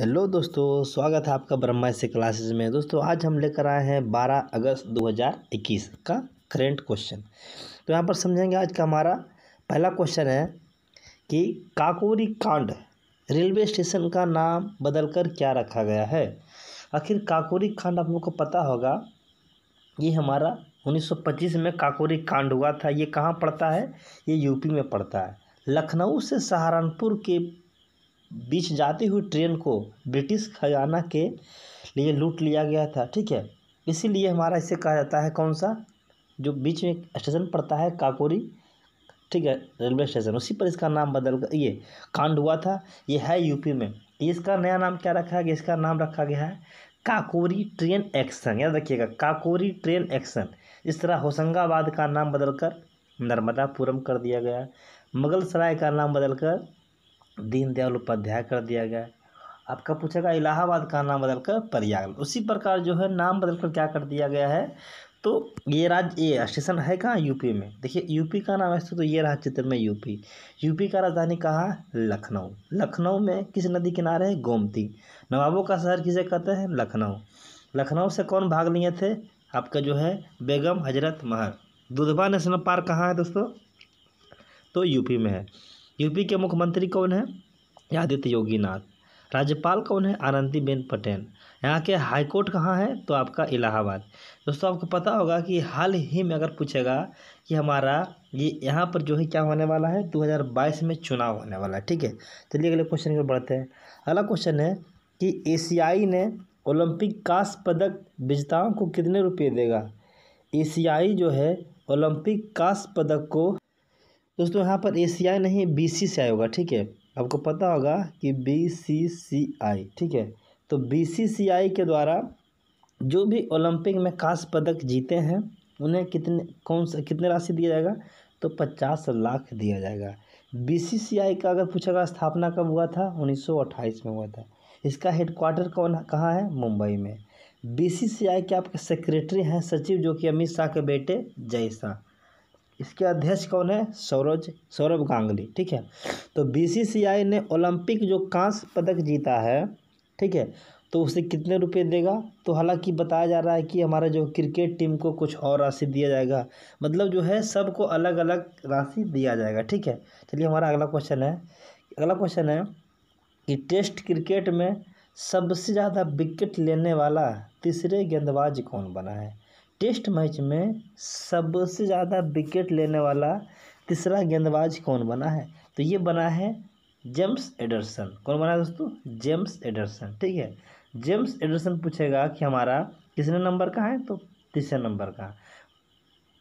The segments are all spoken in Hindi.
हेलो दोस्तों स्वागत है आपका ब्रह्मा से क्लासेस में दोस्तों आज हम लेकर आए हैं 12 अगस्त 2021 का करेंट क्वेश्चन तो यहाँ पर समझेंगे आज का हमारा पहला क्वेश्चन है कि काकोरी कांड रेलवे स्टेशन का नाम बदलकर क्या रखा गया है आखिर काकोरी कांड आप लोग को पता होगा ये हमारा 1925 में काकोरी कांड हुआ था ये कहाँ पड़ता है ये यूपी में पड़ता है लखनऊ से सहारनपुर के बीच जाती हुई ट्रेन को ब्रिटिश खजाना के लिए लूट लिया गया था ठीक है इसीलिए हमारा इसे कहा जाता है कौन सा जो बीच में स्टेशन पड़ता है काकोरी ठीक है रेलवे स्टेशन उसी पर इसका नाम बदल ये कांड हुआ था ये है यूपी में इसका नया नाम क्या रखा गया इसका नाम रखा गया है काकोरी ट्रेन एक्शन याद रखिएगा काकोरी ट्रेन एक्शन इस तरह होशंगाबाद का नाम बदलकर नर्मदापुरम कर दिया गया मुगल सराय का नाम बदलकर दीनदयाल उपाध्याय कर दिया गया आपका पूछेगा इलाहाबाद का नाम बदलकर प्रयाग उसी प्रकार जो है नाम बदलकर क्या कर दिया गया है तो ये राज्य ये स्टेशन है कहाँ यूपी में देखिए यूपी का नाम है तो ये रहा चित्र में यूपी यूपी का राजधानी कहाँ लखनऊ लखनऊ में किस नदी किनारे है गोमती नवाबों का शहर किसे कहते हैं लखनऊ लखनऊ से कौन भाग लिए थे आपका जो है बेगम हजरत महर दुधवा नेशनल पार्क कहाँ है दोस्तों तो यूपी में है यूपी के मुख्यमंत्री कौन है आदित्य योगी नाथ राज्यपाल कौन है आनंदीबेन पटेल यहाँ के हाईकोर्ट कहाँ है तो आपका इलाहाबाद दोस्तों आपको पता होगा कि हाल ही में अगर पूछेगा कि हमारा ये यहाँ पर जो है क्या होने वाला है 2022 में चुनाव होने वाला है ठीक है चलिए अगले क्वेश्चन की बढ़ते हैं अगला क्वेश्चन है कि एशियाई ने ओलंपिक कांस्य पदक विजेताओं को कितने रुपये देगा एशियाई जो है ओलंपिक कांस्य पदक को दोस्तों यहाँ पर एशियाई नहीं बी सी सी आई होगा ठीक है आपको पता होगा कि बी सी सी आई ठीक है तो बी सी सी आई के द्वारा जो भी ओलंपिक में कांस्य पदक जीते हैं उन्हें कितने कौन सा कितने राशि दिया जाएगा तो पचास लाख दिया जाएगा बी सी सी आई का अगर पूछा गया स्थापना कब हुआ था उन्नीस में हुआ था इसका हेडक्वार्टर कौन कहाँ है मुंबई में बी सी सी आई के आपके सेक्रेटरी हैं सचिव जो कि अमित शाह के बेटे जय शाह इसके अध्यक्ष कौन है सौरज सौरभ गांगुली ठीक है तो बीसीसीआई ने ओलंपिक जो कांस्य पदक जीता है ठीक है तो उसे कितने रुपए देगा तो हालांकि बताया जा रहा है कि हमारा जो क्रिकेट टीम को कुछ और राशि दिया जाएगा मतलब जो है सबको अलग अलग राशि दिया जाएगा ठीक है चलिए हमारा अगला क्वेश्चन है अगला क्वेश्चन है कि टेस्ट क्रिकेट में सबसे ज़्यादा विकेट लेने वाला तीसरे गेंदबाज कौन बना है टेस्ट मैच में सबसे ज़्यादा विकेट लेने वाला तीसरा गेंदबाज कौन बना है तो ये बना है जेम्स एडरसन कौन बना है दोस्तों जेम्स एडरसन ठीक है जेम्स एडरसन पूछेगा कि हमारा किसने नंबर का है तो तीसरे नंबर का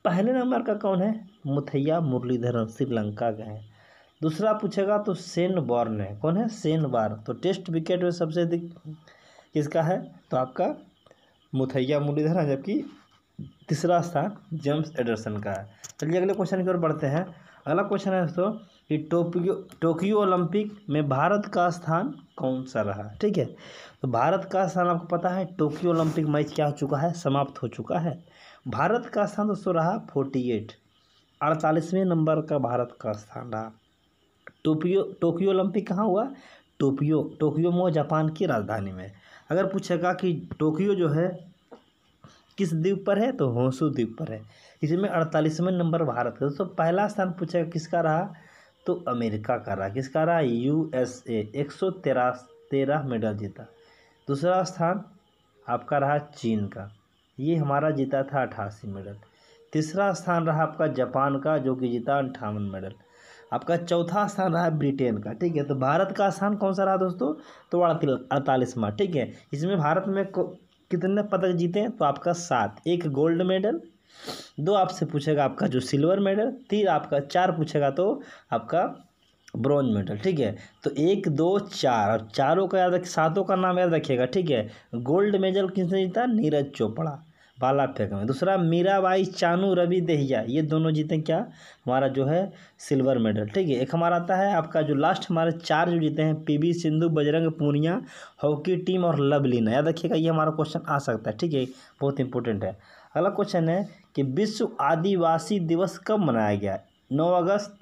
पहले नंबर का कौन है मुथैया मुरलीधरन श्रीलंका का है दूसरा पूछेगा तो सेन बॉर्न है कौन है सेन बार तो टेस्ट विकेट में सबसे अधिक किसका है तो आपका मुथैया मुरलीधरन जबकि तीसरा स्थान जेम्स एडरसन का है चलिए अगले क्वेश्चन की ओर बढ़ते हैं अगला क्वेश्चन है दोस्तों कि टोक्यो टोक्यो ओलंपिक में भारत का स्थान कौन सा रहा ठीक है तो भारत का स्थान आपको पता है टोक्यो ओलंपिक मैच क्या हो चुका है समाप्त हो चुका है भारत का स्थान दोस्तों रहा फोर्टी एट अड़तालीसवें नंबर का भारत का स्थान रहा टोक्यो टोक्यो ओलंपिक कहाँ हुआ टोक्यो टोक्यो मो जापान की राजधानी में अगर पूछेगा कि टोक्यो जो है किस द्वीप पर है तो होंसु द्वीप पर है इसमें अड़तालीसवें नंबर भारत का तो पहला स्थान पूछेगा किसका रहा तो अमेरिका का रहा किसका रहा यू एस ए एक सौ तेरह तेरह मेडल जीता दूसरा स्थान आपका रहा चीन का ये हमारा जीता था अठासी मेडल तीसरा स्थान रहा आपका जापान का जो कि जीता अंठावन मेडल आपका चौथा स्थान रहा ब्रिटेन का ठीक है तो भारत का स्थान कौन सा रहा दोस्तों तो अड़तालीसवां ठीक है इसमें भारत में कितने पदक जीते हैं तो आपका सात एक गोल्ड मेडल दो आपसे पूछेगा आपका जो सिल्वर मेडल तीन आपका चार पूछेगा तो आपका ब्रॉन्ज मेडल ठीक है तो एक दो चार और चारों का याद रख सातों का नाम याद रखिएगा ठीक है गोल्ड मेडल किसने जीता नीरज चोपड़ा बाला फेंक में दूसरा मीराबाई चानू रवि दहिया ये दोनों जीते क्या हमारा जो है सिल्वर मेडल ठीक है एक हमारा आता है आपका जो लास्ट हमारे चार जो जीते हैं PV Sindhu Bajrang Punia hockey team और लवलीना याद रखिएगा ये हमारा क्वेश्चन आ सकता है ठीक है बहुत इंपॉर्टेंट है अगला क्वेश्चन है कि विश्व आदिवासी दिवस कब मनाया गया नौ अगस्त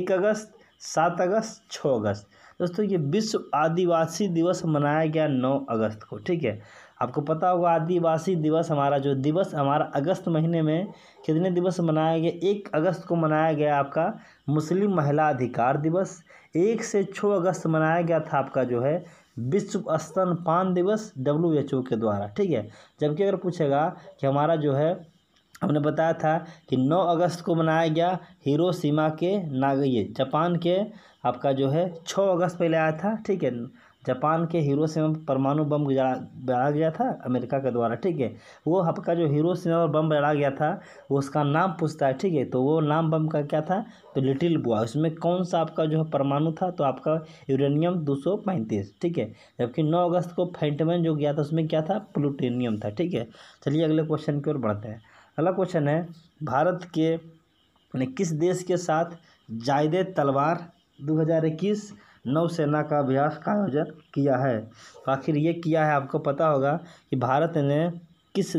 एक अगस्त सात अगस्त छः अगस्त दोस्तों ये विश्व आदिवासी दिवस मनाया गया नौ अगस्त को ठीक है आपको पता होगा आदिवासी दिवस हमारा जो दिवस हमारा अगस्त महीने में कितने दिवस मनाया गया एक अगस्त को मनाया गया आपका मुस्लिम महिला अधिकार दिवस एक से छः अगस्त मनाया गया था आपका जो है विश्व स्तन पान दिवस डब्ल्यू एच ओ के द्वारा ठीक है जबकि अगर पूछेगा कि हमारा जो है हमने बताया था कि 9 अगस्त को मनाया गया सीमा के नागे जापान के आपका जो है 6 अगस्त पहले आया था ठीक है जापान के हीरो पर परमाणु बम जड़ा गया था अमेरिका के द्वारा ठीक है वो आपका जो हीरो पर बम बढ़ा गया था वो उसका नाम पूछता है ठीक है तो वो नाम बम का क्या था तो लिटिल बुआ उसमें कौन सा आपका जो है परमाणु था तो आपका यूरेनियम दो सौ पैंतीस ठीक है जबकि नौ अगस्त को फैंटमैन जो गया था उसमें क्या था प्लूटेनियम था ठीक है चलिए अगले क्वेश्चन की ओर बढ़ते हैं अगला क्वेश्चन है भारत के किस देश के साथ जायदे तलवार 2021 नौसेना का अभ्यास का आयोजन किया है आखिर ये किया है आपको पता होगा कि भारत ने किस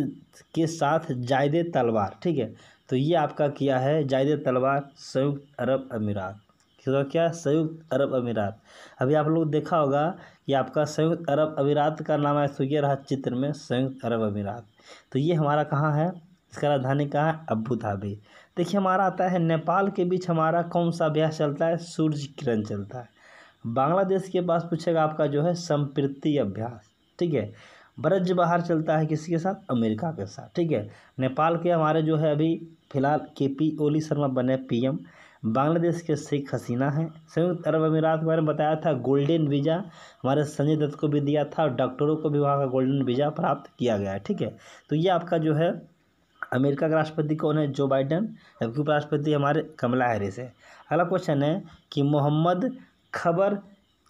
के साथ जायद तलवार ठीक है तो ये आपका किया है जायद तलवार संयुक्त अरब अमीरात तो क्या संयुक्त अरब अमीरात अभी आप लोग देखा होगा कि आपका संयुक्त अरब अमीरात का नाम है तो ये रहा चित्र में संयुक्त अरब अमीरात तो ये हमारा कहाँ है इसका राजधानी कहाँ है अबू धाबी देखिए हमारा आता है नेपाल के बीच हमारा कौन सा अभ्यास चलता है सूर्य किरण चलता है बांग्लादेश के पास पूछेगा आपका जो है संप्रति अभ्यास ठीक है ब्रज बाहर चलता है किसी के साथ अमेरिका के साथ ठीक है नेपाल के हमारे जो है अभी फिलहाल के पी ओली शर्मा बने पीएम बांग्लादेश के शेख हसीना हैं संयुक्त अरब अमीरात के बारे में बताया था गोल्डन वीज़ा हमारे संजय दत्त को भी दिया था और डॉक्टरों को भी वहाँ का गोल्डन वीज़ा प्राप्त किया गया है ठीक है तो ये आपका जो है अमेरिका के राष्ट्रपति कौन है जो बाइडन जबकि उपराष्ट्रपति हमारे कमला हैरिस है अगला क्वेश्चन है कि मोहम्मद खबर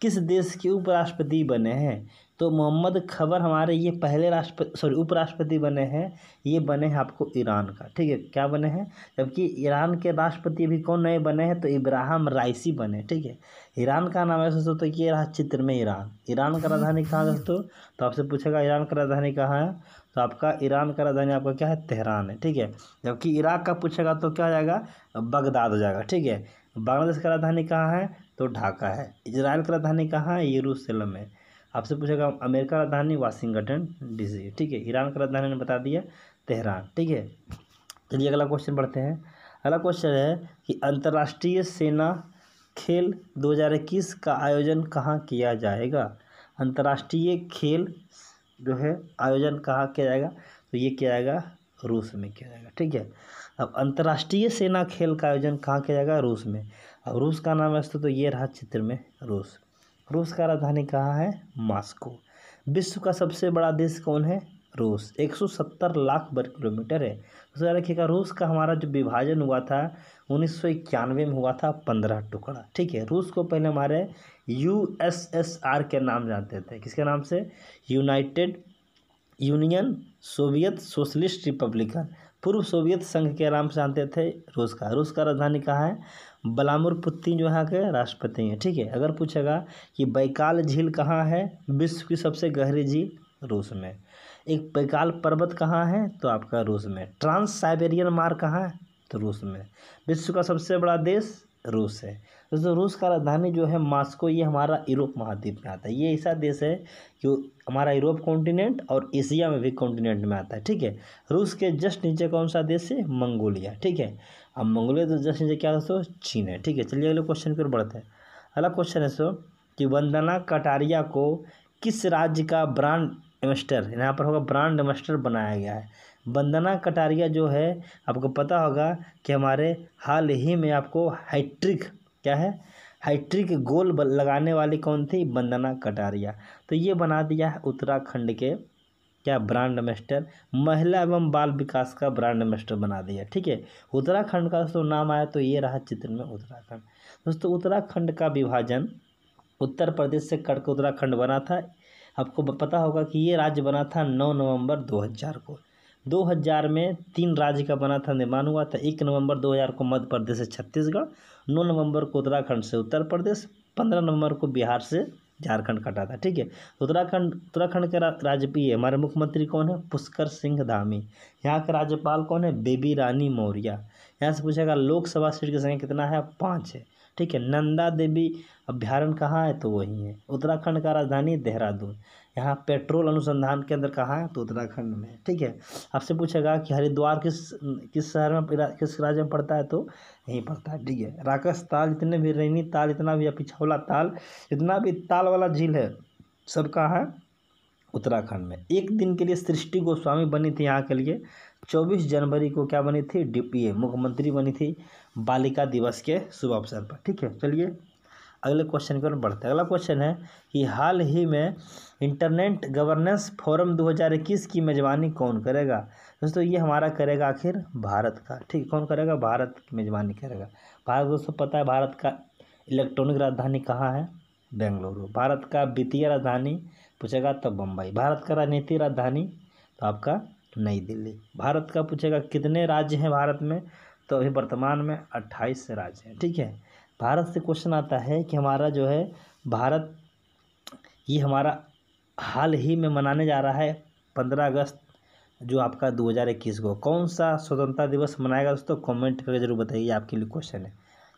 किस देश के उपराष्ट्रपति बने हैं तो मोहम्मद खबर हमारे ये पहले राष्ट्रपति सॉरी उपराष्ट्रपति बने हैं ये बने हैं आपको ईरान का ठीक है क्या बने हैं जबकि ईरान के राष्ट्रपति भी कौन नए बने हैं तो इब्राहिम राइसी बने ठीक है ईरान का नाम है दोस्तों तो ये रहा चित्र में ईरान ईरान का राजधानी कहाँ है दोस्तों तो आपसे पूछेगा ईरान का राजधानी कहाँ है तो आपका ईरान का राजधानी आपका क्या है तेहरान है ठीक है जबकि इराक का पूछेगा तो क्या हो जाएगा बगदाद हो जाएगा ठीक है बांग्लादेश का राजधानी कहाँ है तो ढाका है इसराइल की राजधानी कहाँ है यरूशलम है आपसे पूछेगा अमेरिका राजधानी वाशिंगटन डीसी ठीक है ईरान का राजधानी ने बता दिया तेहरान ठीक है चलिए अगला क्वेश्चन पढ़ते हैं अगला क्वेश्चन है कि अंतर्राष्ट्रीय सेना खेल 2021 का आयोजन कहाँ किया जाएगा अंतर्राष्ट्रीय खेल जो है आयोजन कहाँ किया जाएगा तो ये किया जाएगा रूस में किया जाएगा ठीक है अब अंतर्राष्ट्रीय सेना खेल का आयोजन कहाँ किया जाएगा रूस में अब रूस का नाम वैसे तो ये रहा चित्र में रूस रूस का राजधानी कहाँ है मास्को विश्व का सबसे बड़ा देश कौन है रूस 170 लाख वर्ग किलोमीटर है उसका रखिएगा रूस का हमारा जो विभाजन हुआ था उन्नीस में हुआ था पंद्रह टुकड़ा ठीक है रूस को पहले हमारे यूएसएसआर के नाम जानते थे किसके नाम से United union Soviet socialist republican पूर्व सोवियत संघ के नाम से जानते थे रूस का रूस का राजधानी कहाँ है बलामुर पुत्ती जो यहाँ के राष्ट्रपति हैं ठीक है अगर पूछेगा कि बैकाल झील कहाँ है विश्व की सबसे गहरी झील रूस में एक बैकाल पर्वत कहाँ है तो आपका रूस में ट्रांस साइबेरियन मार कहाँ है तो रूस में विश्व का सबसे बड़ा देश रूस है दोस्तों रूस का राजधानी जो है मास्को ये हमारा यूरोप महाद्वीप में आता है ये ऐसा देश है जो हमारा यूरोप कॉन्टिनेंट और एशिया में भी कॉन्टिनेंट में आता है ठीक है रूस के जस्ट नीचे कौन सा देश है मंगोलिया ठीक है अब मंगोलिया तो जैसे क्या दोस्तों चीन है ठीक है चलिए अगले क्वेश्चन की ओर बढ़ते हैं अगला क्वेश्चन है दोस्तों कि वंदना कटारिया को किस राज्य का ब्रांड एम्बेसडर यहाँ पर होगा ब्रांड एम्बेसडर बनाया गया है वंदना कटारिया जो है आपको पता होगा कि हमारे हाल ही में आपको हैट्रिक क्या है हैट्रिक गोल लगाने वाली कौन थी वंदना कटारिया तो ये बना दिया है उत्तराखंड के क्या ब्रांड एम्बेसडर महिला एवं बाल विकास का ब्रांड एम्बेसडर बना दिया ठीक है उत्तराखंड का दोस्तों नाम आया तो ये रहा चित्र में उत्तराखंड दोस्तों उत्तराखंड का विभाजन उत्तर प्रदेश से कट के उत्तराखंड बना था आपको पता होगा कि ये राज्य बना था नौ नवंबर दो को 2000 में तीन राज्य का बना था निर्माण हुआ था एक नवंबर 2000 को मध्य प्रदेश से छत्तीसगढ़ नौ नवंबर को उत्तराखंड से उत्तर प्रदेश पंद्रह नवंबर को बिहार से झारखंड कटा था ठीक है तो उत्तराखंड उत्तराखंड के राज्यपीय हमारे मुख्यमंत्री कौन है पुष्कर सिंह धामी यहाँ के राज्यपाल कौन है बेबी रानी मौर्या यहाँ से पूछेगा लोकसभा सीट की संख्या कितना है पाँच है ठीक है नंदा देवी अभ्यारण कहाँ है तो वही है उत्तराखंड का राजधानी देहरादून यहाँ पेट्रोल अनुसंधान केंद्र कहाँ है तो उत्तराखंड में ठीक है आपसे पूछेगा कि हरिद्वार किस किस शहर में किस राज्य में पड़ता है तो यहीं पड़ता है ठीक है राकस ताल जितने भी रैनी ताल इतना भी पिछौला ताल जितना भी ताल वाला झील है सब कहाँ है उत्तराखंड में एक दिन के लिए सृष्टि गोस्वामी बनी थी यहाँ के लिए चौबीस जनवरी को क्या बनी थी डी मुख्यमंत्री बनी थी बालिका दिवस के शुभ अवसर पर ठीक है चलिए अगले क्वेश्चन की ओर बढ़ते हैं अगला क्वेश्चन है कि हाल ही में इंटरनेट गवर्नेंस फोरम 2021 की मेज़बानी कौन करेगा दोस्तों ये हमारा करेगा आखिर भारत का ठीक कौन करेगा भारत की मेज़बानी करेगा भारत दोस्तों पता है भारत का इलेक्ट्रॉनिक राजधानी कहाँ है बेंगलुरु भारत का वित्तीय राजधानी पूछेगा तो बम्बई भारत का राजनीतिक राजधानी तो आपका नई दिल्ली भारत का पूछेगा कितने राज्य हैं भारत में तो अभी वर्तमान में अट्ठाईस राज्य हैं ठीक है भारत से क्वेश्चन आता है कि हमारा जो है भारत ये हमारा हाल ही में मनाने जा रहा है पंद्रह अगस्त जो आपका दो हज़ार इक्कीस को कौन सा स्वतंत्रता दिवस मनाएगा दोस्तों कमेंट करके जरूर बताइए आपके लिए क्वेश्चन है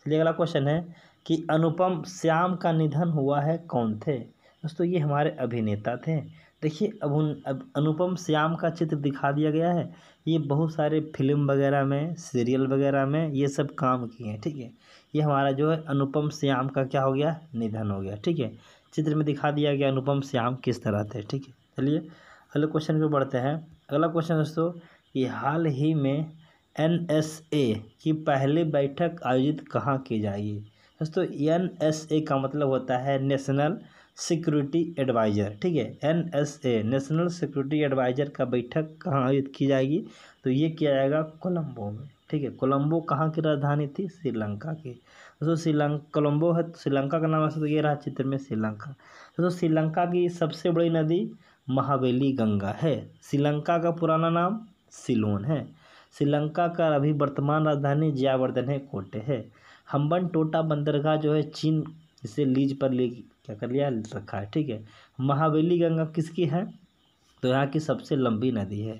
चलिए अगला क्वेश्चन है कि अनुपम श्याम का निधन हुआ है कौन थे दोस्तों ये हमारे अभिनेता थे देखिए अब उन अब अनुपम श्याम का चित्र दिखा दिया गया है ये बहुत सारे फिल्म वगैरह में सीरियल वगैरह में ये सब काम किए हैं ठीक है ये हमारा जो है अनुपम श्याम का क्या हो गया निधन हो गया ठीक है चित्र में दिखा दिया गया अनुपम श्याम किस तरह थे ठीक है चलिए अगले क्वेश्चन पे बढ़ते हैं अगला क्वेश्चन दोस्तों कि हाल ही में एन एस ए की पहली बैठक आयोजित कहाँ की जाएगी दोस्तों एन एस ए का मतलब होता है नेशनल सिक्योरिटी एडवाइज़र ठीक है N S A national security adviser का बैठक कहाँ आयोजित की जाएगी तो ये किया जाएगा कोलम्बो में ठीक है कोलम्बो कहाँ की राजधानी थी श्रीलंका की दोस्तों श्रीलंका कोलम्बो है तो श्रीलंका का नाम है तो ये रहा चित्र में श्रीलंका दोस्तों श्रीलंका की सबसे बड़ी नदी महावेली गंगा है श्रीलंका का पुराना नाम सिलोन है श्रीलंका का अभी वर्तमान राजधानी जियावर्धन है कोटे है हम्बन टोटा बंदरगाह जो है चीन इसे लीज पर ले क्या कर लिया रखा है ठीक है महावेली गंगा किसकी है तो यहाँ की सबसे लंबी नदी है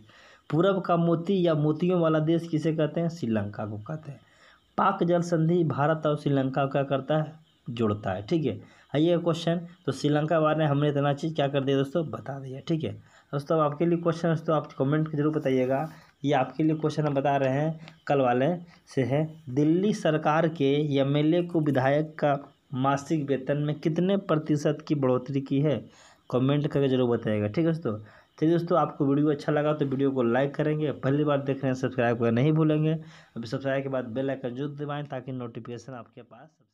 पूरब का मोती या मोतियों वाला देश किसे कहते हैं श्रीलंका को कहते हैं पाक जल संधि भारत और श्रीलंका को क्या करता है जुड़ता है ठीक है आइए क्वेश्चन तो श्रीलंका बारे में हमने इतना चीज़ क्या कर दिया दोस्तों बता दिया ठीक है दोस्तों आपके लिए क्वेश्चन दोस्तों आप कमेंट जरूर बताइएगा ये आपके लिए क्वेश्चन हम बता रहे हैं कल वाले से है दिल्ली सरकार के एम को विधायक का मासिक वेतन में कितने प्रतिशत की बढ़ोतरी की है कमेंट करके जरूर बताएगा ठीक है दोस्तों चलिए तो दोस्तों आपको वीडियो अच्छा लगा तो वीडियो को लाइक करेंगे पहली बार देख रहे हैं सब्सक्राइब करना नहीं भूलेंगे अभी सब्सक्राइब के बाद बेल आइकन जरूर दबाएं ताकि नोटिफिकेशन आपके पास